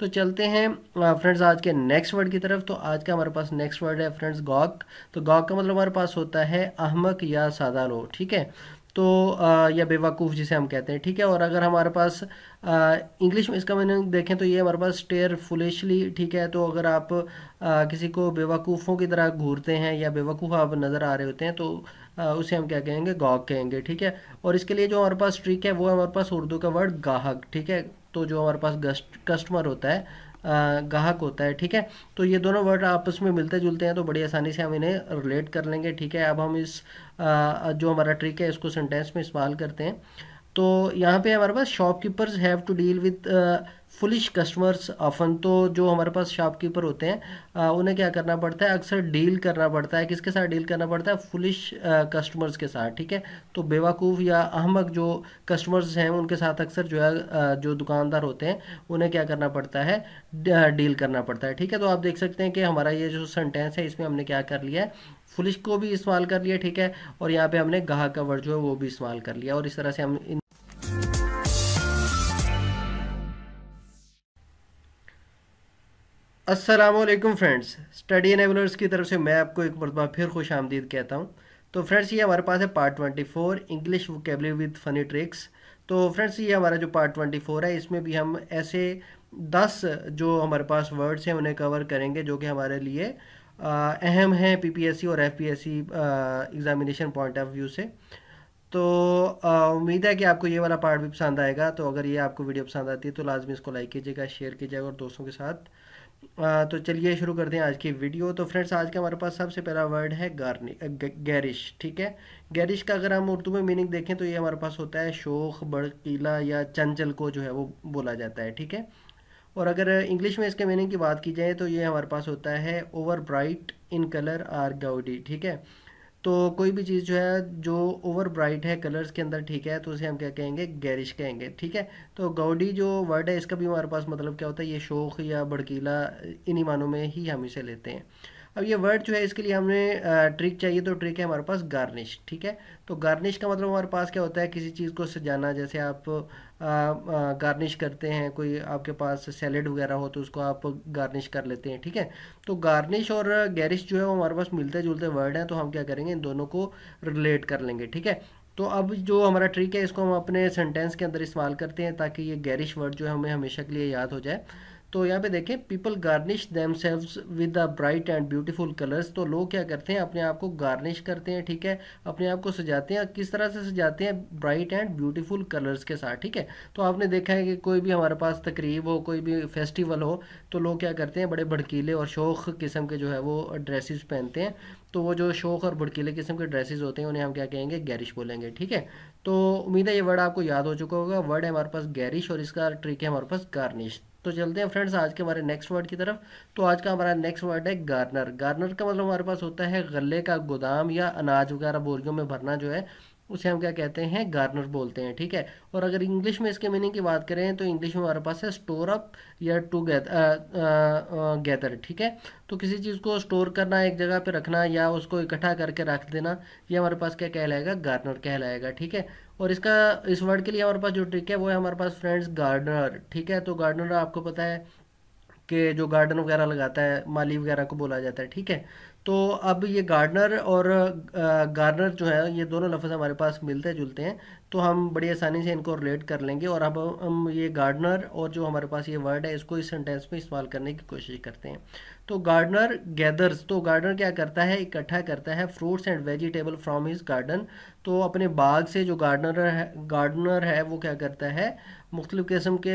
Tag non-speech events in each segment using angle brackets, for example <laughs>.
तो चलते हैं फ्रेंड्स आज के नेक्स्ट वर्ड की तरफ तो आज का हमारे पास नेक्स्ट वर्ड है फ्रेंड्स गॉक तो गॉक का मतलब हमारे पास होता है अहमक या सादा लो ठीक है तो या बेवकूफ़ जिसे हम कहते हैं ठीक है और अगर हमारे पास इंग्लिश में इसका मैंने देखें तो ये हमारे पास स्टेयर फुलेशली ठीक है तो अगर आप आ, किसी को बेवकूफ़ों की तरह घूरते हैं या बेवकूफ़ आप नज़र आ रहे होते हैं तो उसे हम क्या कहेंगे गाहक कहेंगे ठीक है और इसके लिए जो हमारे पास ट्रिक है वो हमारे पास उर्दू का वर्ड गाहक ठीक है तो जो हमारे पास कस्टमर होता है गाहक होता है ठीक है तो ये दोनों वर्ड आपस में मिलते जुलते हैं तो बड़ी आसानी से हम इन्हें रिलेट कर लेंगे ठीक है अब हम इस आ, जो हमारा ट्रिक है इसको सेंटेंस में इस्तेमाल करते हैं तो यहाँ पे हमारे पास shopkeepers have to deal with foolish customers often तो जो हमारे पास शॉपकीपर होते हैं उन्हें क्या करना पड़ता है अक्सर डील करना पड़ता है किसके साथ डील करना पड़ता है फुलिश कस्टमर्स के साथ ठीक है तो बेवकूफ़ या अहमक जो कस्टमर्स हैं उनके साथ अक्सर जो है जो दुकानदार होते हैं उन्हें क्या करना पड़ता है डील करना पड़ता है ठीक है तो आप देख सकते हैं कि हमारा ये जो सेंटेंस है इसमें हमने क्या कर लिया है फुलिश को भी इस्तेमाल कर लिया ठीक है और यहाँ पर हमने गाह का वर्ड जो है वो भी इस्तेमाल कर लिया और इस तरह से हम इन असलम फ्रेंड्स स्टडी एनेबलर्स की तरफ से मैं आपको एक मरतबा फिर खुश आमदीद कहता हूँ तो फ्रेंड्स ये हमारे पास है part 24 English vocabulary with funny tricks तो फ्रेंड्स ये हमारा जो पार्ट 24 है इसमें भी हम ऐसे 10 जो हमारे पास वर्ड्स हैं उन्हें कवर करेंगे जो कि हमारे लिए अहम हैं पीपीएससी और C examination point of view से तो उम्मीद है कि आपको ये वाला पार्ट भी पसंद आएगा तो अगर ये आपको वीडियो पसंद आती है तो लाजमी इसको लाइक कीजिएगा शेयर कीजिएगा और दोस्तों के साथ तो चलिए शुरू करते हैं आज की वीडियो तो फ्रेंड्स आज का हमारे पास सबसे पहला वर्ड है गार्निक गैरिश ठीक है गैरिश का अगर हम उर्दू में मीनिंग देखें तो ये हमारे पास होता है शोख बड़कीला या चंचल को जो है वो बोला जाता है ठीक है और अगर इंग्लिश में इसके मीनिंग की बात की जाए तो ये हमारे पास होता है over bright in colour or gaudy ठीक है तो कोई भी चीज़ जो है जो ओवर ब्राइट है कलर्स के अंदर ठीक है तो उसे हम क्या कहेंगे गैरिश कहेंगे ठीक है तो गौडी जो वर्ड है इसका भी हमारे पास मतलब क्या होता है ये शोख या भड़कीला इन्हीं मानों में ही हम इसे लेते हैं अब ये वर्ड जो है इसके लिए हमने ट्रिक चाहिए तो ट्रिक है हमारे पास गार्निश ठीक है तो गार्निश का मतलब हमारे पास क्या होता है किसी चीज़ को सजाना जैसे आप गार्निश करते हैं कोई आपके पास सैलेड वगैरह हो तो उसको आप गार्निश कर लेते हैं ठीक है तो गार्निश और गैरिश जो है वो हमारे पास मिलते जुलते वर्ड हैं तो हम क्या करेंगे इन दोनों को रिलेट कर लेंगे ठीक है तो अब जो हमारा ट्रिक है इसको हम अपने सेंटेंस के अंदर इस्तेमाल करते हैं ताकि ये गैरिश वर्ड जो है हमें हमेशा के लिए याद हो जाए तो यहाँ पे देखें people garnish them with the bright and beautiful colours तो लोग क्या करते हैं अपने आप को गार्निश करते हैं ठीक है अपने आप को सजाते हैं किस तरह से सजाते हैं ब्राइट एंड ब्यूटीफुल कलर्स के साथ ठीक है तो आपने देखा है कि कोई भी हमारे पास तकरीब हो कोई भी फेस्टिवल हो तो लोग क्या करते हैं बड़े भड़कीले और शौक किस्म के जो है वो ड्रेसिस पहनते हैं तो वो जो शौक और भड़कीले किस्म के ड्रेसिस होते हैं उन्हें हम क्या कहेंगे गैरिश बोलेंगे ठीक है तो उम्मीद है ये वर्ड आपको याद हो चुका होगा वर्ड है हमारे पास गैरिश और इसका ट्रिक है हमारे पास गार्निश तो चलते हैं फ्रेंड्स आज के हमारे नेक्स्ट वर्ड की तरफ तो आज का हमारा नेक्स्ट वर्ड है गार्नर गार्नर का मतलब हमारे पास होता है गले का गोदाम या अनाज वगैरह बोरियों में भरना जो है उसे हम क्या कहते हैं गार्नर बोलते हैं ठीक है और अगर इंग्लिश में इसके मीनिंग की बात करें तो इंग्लिश में हमारे पास है स्टोर अप या टू गैदर ठीक है तो किसी चीज़ को स्टोर करना एक जगह पे रखना या उसको इकट्ठा करके रख देना ये हमारे पास क्या कहलाएगा गार्नर कहलाएगा ठीक है और इसका इस वर्ड के लिए हमारे पास जो ट्रिक है वो है हमारे पास फ्रेंड्स गार्डनर ठीक है तो गार्डनर आपको पता है कि जो गार्डन वगैरह लगाता है माली वगैरह को बोला जाता है ठीक है तो अब ये गार्डनर और गार्डनर जो है ये दोनों लफ्ज़ हमारे पास मिलते जुलते हैं तो हम बड़ी आसानी से इनको रिलेट कर लेंगे और अब हम ये गार्डनर और जो हमारे पास ये वर्ड है इसको इस सेंटेंस में इस्तेमाल करने की कोशिश करते हैं तो गार्डनर गैदर्स तो गार्डनर क्या करता है इकट्ठा करता है fruits and vegetable from his garden तो अपने बाग से जो गार्डनर है गार्डनर है वो क्या करता है मुख्तलिफ़ किस्म के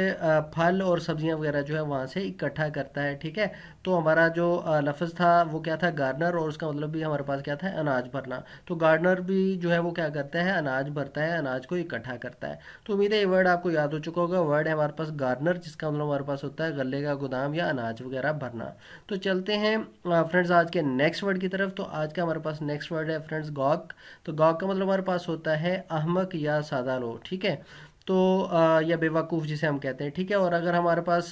फल और सब्ज़ियाँ वगैरह जो है वहाँ से इकट्ठा करता है ठीक है तो हमारा जो लफ्ज़ था वो क्या था गार्डनर और उसका मतलब भी हमारे पास क्या था अनाज भरना तो गार्डनर भी जो है वो क्या करता है अनाज भरता है अनाज को इकट्ठा करता है तो उम्मीद है ये वर्ड आपको याद हो चुका होगा वर्ड है हमारे पास गार्डनर जिसका मतलब हमारे पास होता है गले का गोदाम या अनाज वगैरह भरना तो चलते हैं फ्रेंड्स आज के नेक्स्ट वर्ड की तरफ तो आज का हमारे पास नेक्स्ट वर्ड है फ्रेंड्स गॉक तो गॉक का मतलब हमारे पास होता है अहमक या सादा लो ठीक है तो या बेवकूफ़ जिसे हम कहते हैं ठीक है और अगर हमारे पास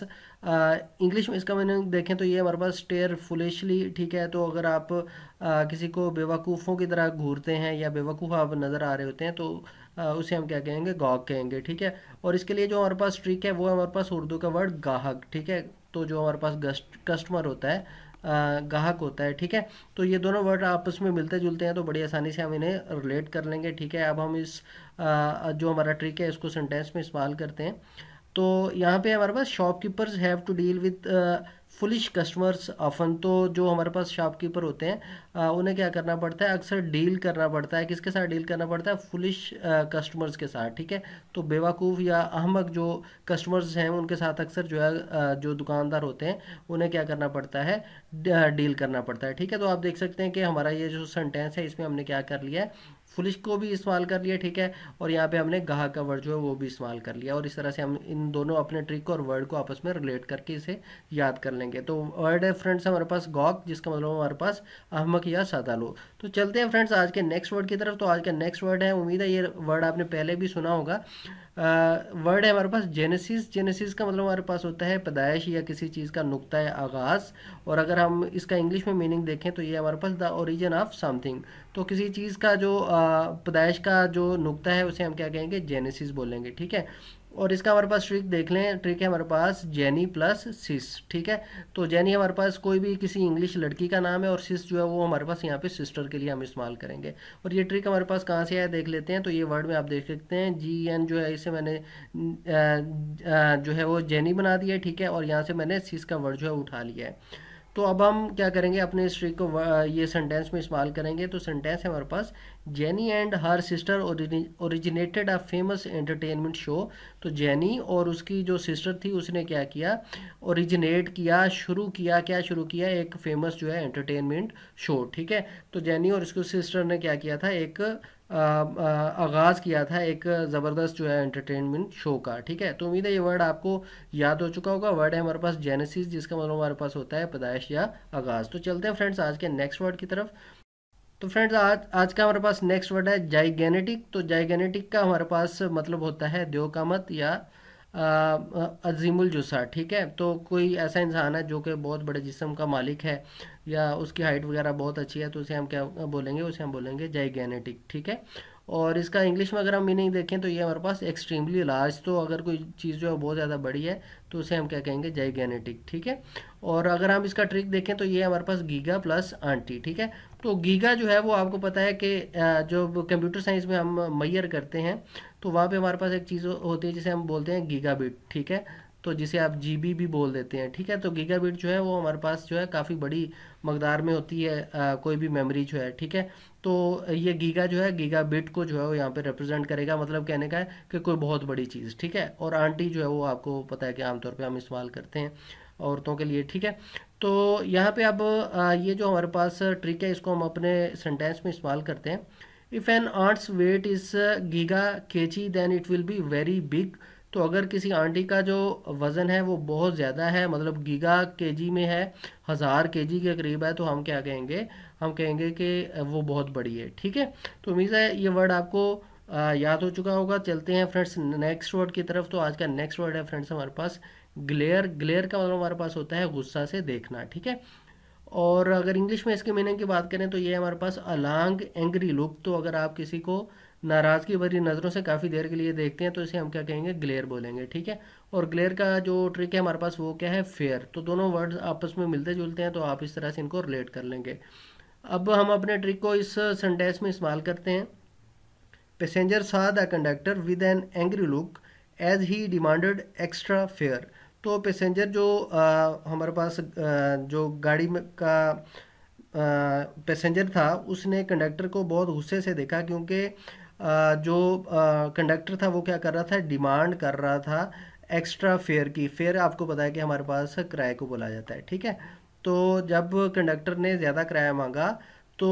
इंग्लिश में इसका मैंने देखें तो ये हमारे पास स्टेयर फुलेशली ठीक है तो अगर आप आ, किसी को बेवकूफ़ों की तरह घूरते हैं या बेवकूफ़ आप नज़र आ रहे होते हैं तो आ, उसे हम क्या कहेंगे गॉक कहेंगे ठीक है और इसके लिए जो हमारे पास ट्रिक है वो हमारे पास उर्दू का वर्ड गाहक ठीक है तो जो हमारे पास कस्टमर होता है गाहक होता है ठीक है तो ये दोनों वर्ड आपस में मिलते जुलते हैं तो बड़ी आसानी से हम इन्हें रिलेट कर लेंगे ठीक है अब हम इस जो हमारा ट्रिक है इसको सेंटेंस में इस्तेमाल करते हैं तो यहाँ पे हमारे पास shopkeepers have to deal with foolish customers often तो जो हमारे पास शॉपकीपर होते हैं आ, उन्हें क्या करना पड़ता है अक्सर डील करना पड़ता है किसके साथ डील करना पड़ता है फुलिश कस्टमर्स के साथ ठीक है तो बेवकूफ़ या अहमक जो कस्टमर्स हैं उनके साथ अक्सर जो है जो दुकानदार होते हैं उन्हें क्या करना पड़ता है डील करना पड़ता है ठीक है तो आप देख सकते हैं कि हमारा ये जो सेंटेंस है इसमें हमने क्या कर लिया है फुलिश को भी इस्तेमाल कर लिया ठीक है और यहाँ पे हमने गाह का वर्ड जो है वो भी इस्तेमाल कर लिया और इस तरह से हम इन दोनों अपने ट्रिक और वर्ड को आपस में रिलेट करके इसे याद कर लेंगे तो वर्ड है फ्रेंड्स हमारे पास गॉक जिसका मतलब हमारे पास अहमक या सतालू तो चलते हैं फ्रेंड्स आज के नेक्स्ट वर्ड की तरफ तो आज का नेक्स्ट वर्ड है उम्मीद है ये वर्ड आपने पहले भी सुना होगा वर्ड है हमारे पास जेनेसिस जेनेसिस का मतलब हमारे पास होता है पैदाइश या किसी चीज़ का नुकता है आगाज़ और अगर हम इसका इंग्लिश में मीनिंग देखें तो ये हमारे पास द ओरिजिन ऑफ समथिंग तो किसी चीज़ का जो पैदाइश का जो नुकता है उसे हम क्या कहेंगे जेनेसिस बोलेंगे ठीक है और इसका हमारे पास ट्रिक देख लें ट्रिक है हमारे पास जैनी प्लस सिस ठीक है तो जैनी हमारे पास कोई भी किसी इंग्लिश लड़की का नाम है और सिस जो है वो हमारे पास यहाँ पे सिस्टर के लिए हम इस्तेमाल करेंगे और ये ट्रिक हमारे पास कहाँ से आया देख लेते हैं तो ये वर्ड में आप देख सकते हैं जी एन e जो है इसे मैंने जो है वो जैनी बना दिया है ठीक है और यहाँ से मैंने सिस का वर्ड जो है उठा लिया है तो अब हम क्या करेंगे अपने स्ट्रिक को ये सेंटेंस में इस्तेमाल करेंगे तो सेंटेंस है हमारे पास Jenny and her sister originated a famous entertainment show तो जेनी और उसकी जो सिस्टर थी उसने क्या किया ओरिजिनेट किया शुरू किया क्या शुरू किया एक फेमस जो है एंटरटेनमेंट शो ठीक है तो जेनी और उसकी सिस्टर ने क्या किया था एक आगाज़ किया था एक ज़बरदस्त जो है एंटरटेनमेंट शो का ठीक है तो उम्मीद है ये वर्ड आपको याद हो चुका होगा वर्ड है हमारे पास जेनेसिस जिसका मतलब हमारे पास होता है पैदाइश या आगाज़ तो चलते हैं फ्रेंड्स आज के नेक्स्ट वर्ड की तरफ तो फ्रेंड्स आज आज का हमारे पास नेक्स्ट वर्ड है जाइगेनेटिक तो जाइगेनेटिक का हमारे पास मतलब होता है द्योकामत या अजीमुल जुसा ठीक है तो कोई ऐसा इंसान है जो कि बहुत बड़े जिसम का मालिक है या उसकी हाइट वगैरह बहुत अच्छी है तो उसे हम क्या बोलेंगे उसे हम बोलेंगे जाइगेनेटिक ठीक है और इसका इंग्लिश में अगर हम मीनिंग देखें तो ये हमारे पास एक्सट्रीमली लार्ज तो अगर कोई चीज़ जो है बहुत ज़्यादा बड़ी है तो उसे हम क्या कहेंगे जाइगेनेटिक ठीक है और अगर हम इसका ट्रिक देखें तो ये हमारे पास गीगा प्लस आंटी ठीक है तो गीगा जो है वो आपको पता है कि जो कंप्यूटर साइंस में हम मैयर करते हैं तो वहाँ पर हमारे पास एक चीज़ होती है जिसे हम बोलते हैं गीगा ठीक है तो जिसे आप जी भी बोल देते हैं ठीक है तो गीगाबिट जो है वो हमारे पास जो है काफ़ी बड़ी मकदार में होती है आ, कोई भी मेमोरी जो है ठीक है तो ये गीगा जो है गीगा बिट को जो है वो यहाँ पे रिप्रेजेंट करेगा मतलब कहने का है कि कोई बहुत बड़ी चीज़ ठीक है और आंटी जो है वो आपको पता है कि आमतौर पर हम इस्तेमाल करते हैं औरतों के लिए ठीक है तो यहाँ पर अब ये जो हमारे पास ट्रिक है इसको हम अपने सेंटेंस में इस्तेमाल करते हैं if an arts weight is giga catchy then it will be very big तो अगर किसी आंटी का जो वज़न है वो बहुत ज़्यादा है मतलब गीगा केजी में है हज़ार केजी के करीब है तो हम क्या कहेंगे हम कहेंगे कि वो बहुत बड़ी है ठीक है तो उम्मीद है ये वर्ड आपको याद हो चुका होगा चलते हैं फ्रेंड्स नेक्स्ट वर्ड की तरफ तो आज का नेक्स्ट वर्ड है फ्रेंड्स हमारे पास ग्लेयर ग्लेयर का मतलब हमारे पास होता है गुस्सा से देखना ठीक है और अगर इंग्लिश में इसके मीनिंग की बात करें तो ये हमारे पास अलांग एंग्री लुक तो अगर आप किसी को नाराज़गी भरी नज़रों से काफ़ी देर के लिए देखते हैं तो इसे हम क्या कहेंगे ग्लेयर बोलेंगे ठीक है और ग्लेयर का जो ट्रिक है हमारे पास वो क्या है फेयर तो दोनों वर्ड्स आपस में मिलते जुलते हैं तो आप इस तरह से इनको रिलेट कर लेंगे अब हम अपने ट्रिक को इस सेंटेंस में इस्तेमाल करते हैं passenger saw the conductor with an angry look as he demanded extra fare तो पैसेंजर जो आ, हमारे पास आ, जो गाड़ी में का पैसेंजर था उसने कंडक्टर को बहुत गुस्से से देखा क्योंकि जो कंडक्टर था वो क्या कर रहा था डिमांड कर रहा था एक्स्ट्रा फेयर की फेयर आपको पता है कि हमारे पास किराए को बोला जाता है ठीक है तो जब कंडक्टर ने ज़्यादा किराया मांगा तो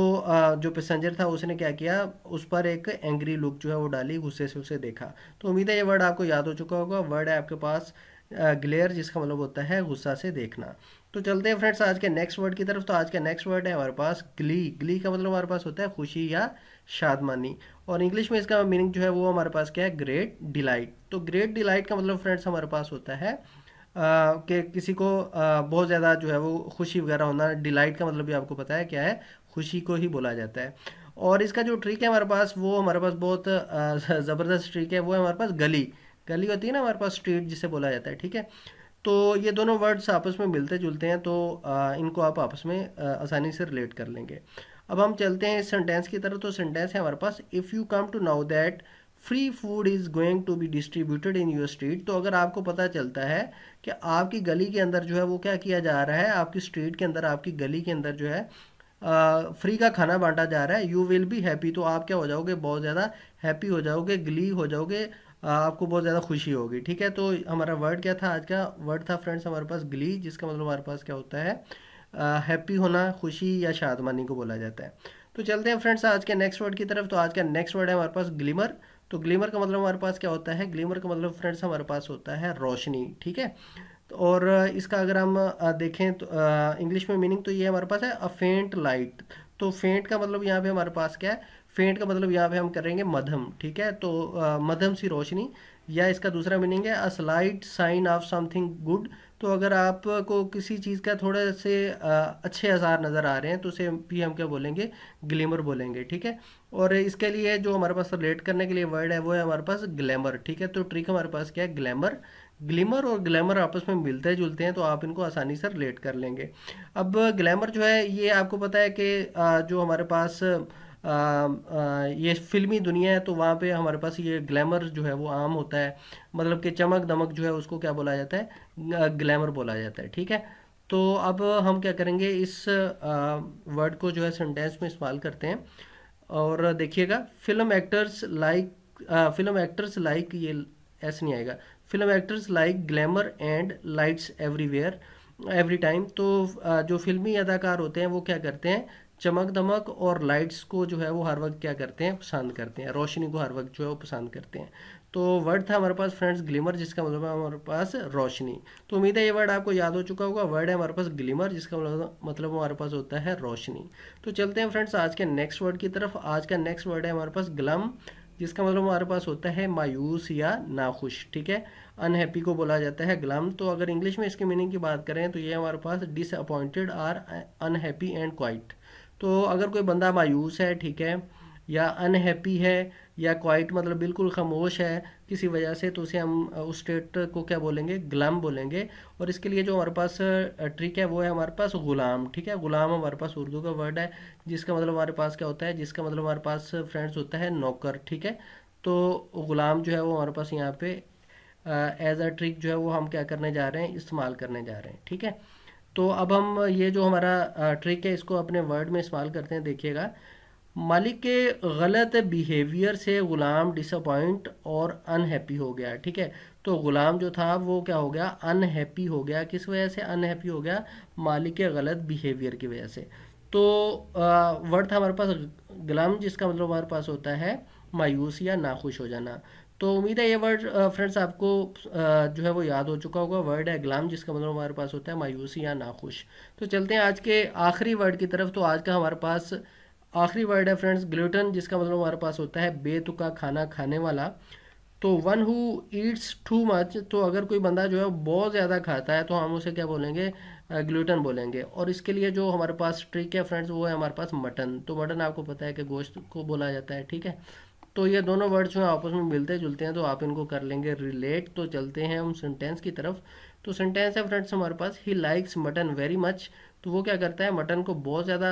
जो पैसेंजर था उसने क्या किया उस पर एक एंग्री लुक जो है वो डाली गुस्से से उसे देखा तो उम्मीद है ये वर्ड आपको याद हो चुका होगा वर्ड है आपके पास ग्लेयर जिसका मतलब होता है गुस्सा से देखना तो चलते हैं फ्रेंड्स आज के नेक्स्ट वर्ड की तरफ तो आज का नेक्स्ट वर्ड है हमारे पास ग्ली ग्ली का मतलब हमारे पास होता है खुशी या शादमानी और इंग्लिश में इसका मीनिंग जो है वो हमारे पास क्या है ग्रेट डिलाइट तो ग्रेट डिलाइट का मतलब फ्रेंड्स हमारे पास होता है कि किसी को आ, बहुत ज़्यादा जो है वो खुशी वगैरह होना डिलाइट का मतलब भी आपको पता है क्या है खुशी को ही बोला जाता है और इसका जो ट्रिक है हमारे पास वो हमारे पास बहुत <laughs> ज़बरदस्त ट्रिक है वो है हमारे पास गली गली होती है ना हमारे पास स्ट्रीट जिसे बोला जाता है ठीक है तो ये दोनों वर्ड्स आपस में मिलते जुलते हैं तो आ, इनको आप आपस में आसानी से रिलेट कर लेंगे अब हम चलते हैं इस सेंटेंस की तरफ तो सेंटेंस है हमारे पास if you come to know that free food is going to be distributed in your street तो अगर आपको पता चलता है कि आपकी गली के अंदर जो है वो क्या किया जा रहा है आपकी स्ट्रीट के अंदर आपकी गली के अंदर जो है फ्री का खाना बांटा जा रहा है यू विल बी हैप्पी तो आप क्या हो जाओगे बहुत ज़्यादा हैप्पी हो जाओगे ग्ली हो जाओगे आपको बहुत ज़्यादा खुशी होगी ठीक है तो हमारा वर्ड क्या था आज का वर्ड था फ्रेंड्स हमारे पास ग्ली जिसका मतलब हमारे पास क्या होता है हैप्पी होना खुशी या शादमानी को बोला जाता है तो चलते हैं फ्रेंड्स आज के नेक्स्ट वर्ड की तरफ तो आज का नेक्स्ट वर्ड है हमारे पास ग्लिमर तो ग्लिमर का मतलब हमारे पास क्या होता है ग्लिमर का मतलब फ्रेंड्स हमारे पास होता है रोशनी ठीक है तो और इसका अगर हम देखें तो इंग्लिश में मीनिंग तो ये हमारे पास है अ फेंट लाइट तो फेंट का मतलब यहाँ पे हमारे पास क्या है फेंट का मतलब यहाँ पे हम करेंगे मध्यम ठीक है तो मध्यम सी रोशनी या इसका दूसरा मीनिंग है a slight sign of something good तो अगर आपको किसी चीज़ का थोड़े से अच्छे आजार नज़र आ रहे हैं तो उसे भी हम क्या बोलेंगे ग्लैमर बोलेंगे ठीक है और इसके लिए जो हमारे पास रिलेट करने के लिए वर्ड है वो है हमारे पास ग्लैमर ठीक है तो ट्रिक हमारे पास क्या है ग्लैमर ग्लैमर और ग्लैमर आपस में मिलते जुलते हैं तो आप इनको आसानी से रिलेट कर लेंगे अब ग्लैमर जो है ये आपको पता है कि जो हमारे पास ये फिल्मी दुनिया है तो वहाँ पे हमारे पास ये ग्लैमर जो है वो आम होता है मतलब कि चमक दमक जो है उसको क्या बोला जाता है ग्लैमर बोला जाता है ठीक है तो अब हम क्या करेंगे इस वर्ड को जो है सेंटेंस में इस्तेमाल करते हैं और देखिएगा film actors like film actors like ये ऐसे नहीं आएगा film actors like glamour and lights everywhere every time तो जो फिल्मी अदाकार होते हैं वो क्या करते हैं चमक दमक और लाइट्स को जो है वो हर वक्त क्या करते हैं पसंद करते हैं रोशनी को हर वक्त जो है वो पसंद करते हैं तो वर्ड था हमारे पास फ्रेंड्स ग्लिमर जिसका मतलब है हमारे पास रोशनी तो उम्मीद है ये वर्ड आपको याद हो चुका होगा वर्ड है हमारे पास ग्लिमर जिसका मतलब, मतलब हमारे पास होता है रोशनी तो चलते हैं फ्रेंड्स आज के नेक्स्ट वर्ड की तरफ आज का नेक्स्ट वर्ड है हमारे पास ग्लम जिसका मतलब हमारे पास होता है मायूस या नाखुश ठीक है अनहैप्पी को बोला जाता है ग्लम तो अगर इंग्लिश में इसके मीनिंग की बात करें तो ये हमारे पास disappointed or unhappy and quite तो अगर कोई बंदा मायूस है ठीक है या अनहैप्पी है या क्वाइट मतलब बिल्कुल खामोश है किसी वजह से तो उसे हम उस स्टेट को क्या बोलेंगे ग्लम बोलेंगे और इसके लिए जो हमारे पास ट्रिक है वो है हमारे पास ग़ुलाम ठीक है ग़ुलाम हमारे पास उर्दू का वर्ड है जिसका मतलब हमारे पास क्या होता है जिसका मतलब हमारे पास फ्रेंड्स होता है नौकर ठीक है तो ग़ुलाम जो है वो हमारे पास यहाँ पे एज अ ट्रिक जो है वो हम क्या करने जा रहे हैं इस्तेमाल करने जा रहे हैं ठीक है तो अब हम ये जो हमारा ट्रिक है इसको अपने वर्ड में इस्तेमाल करते हैं देखिएगा मालिक के गलत बिहेवियर से ग़ुलाम डिसअपॉइंट और अनहैप्पी हो गया ठीक है तो ग़ुलाम जो था वो क्या हो गया अनहैप्पी हो गया किस वजह से अनहैप्पी हो गया मालिक के गलत बिहेवियर की वजह से तो वर्ड था हमारे पास गुलाम जिसका मतलब हमारे पास होता है मायूस या नाखुश हो जाना तो उम्मीद है ये वर्ड फ्रेंड्स आपको जो है वो याद हो चुका होगा वर्ड है गुलाम जिसका मतलब हमारे पास होता है मायूसी या नाखुश तो चलते हैं आज के आखिरी वर्ड की तरफ तो आज का हमारे पास आखिरी वर्ड है फ्रेंड्स ग्लूटन जिसका मतलब हमारे पास होता है बेतुका खाना खाने वाला तो one who eats too much तो अगर कोई बंदा जो है बहुत ज़्यादा खाता है तो हम उसे क्या बोलेंगे ग्लूटन बोलेंगे और इसके लिए जो हमारे पास ट्रिक है फ्रेंड्स वो है हमारे पास मटन तो मटन आपको पता है कि गोश्त को बोला जाता है ठीक है तो ये दोनों वर्ड जो हैं आपस में मिलते जुलते हैं तो आप इनको कर लेंगे रिलेट तो चलते हैं हम सेंटेंस की तरफ तो सेंटेंस है फ्रेंड्स हमारे पास he likes mutton very much तो वो क्या करता है मटन को बहुत ज़्यादा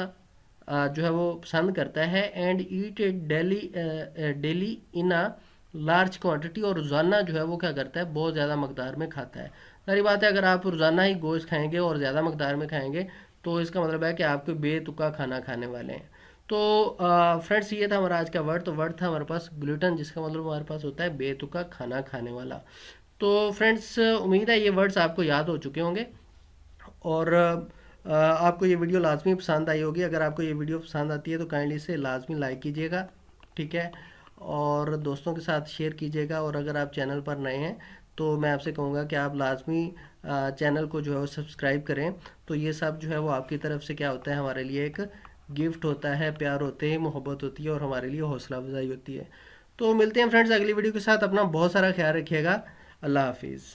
जो है वो पसंद करता है and eat it daily daily in a large quantity और रोज़ाना जो है वो क्या करता है बहुत ज़्यादा मकदार में खाता है सारी बात है अगर आप रोज़ाना ही गोश्त खाएंगे और ज़्यादा मकदार में खाएंगे तो इसका मतलब है कि आपको बेतुका खाना खाने वाले हैं तो फ्रेंड्स ये था हमारा आज का वर्ड तो वर्ड था हमारे पास ग्लूटन जिसका मतलब हमारे पास होता है बेतुका खाना खाने वाला तो फ्रेंड्स उम्मीद है ये वर्ड्स आपको याद हो चुके होंगे और आपको ये वीडियो लाजमी पसंद आई होगी अगर आपको ये वीडियो पसंद आती है तो काइंडली इसे लाजमी लाइक कीजिएगा ठीक है और दोस्तों के साथ शेयर कीजिएगा और अगर आप चैनल पर नए हैं तो मैं आपसे कहूँगा कि आप लाजमी चैनल को जो है वो सब्सक्राइब करें तो ये सब जो है वो आपकी तरफ से क्या होता है हमारे लिए एक गिफ्ट होता है प्यार होते हैं मोहब्बत होती है और हमारे लिए हौसला अफजाई होती है तो मिलते हैं फ्रेंड्स अगली वीडियो के साथ अपना बहुत सारा ख्याल रखिएगा अल्लाह हाफिज़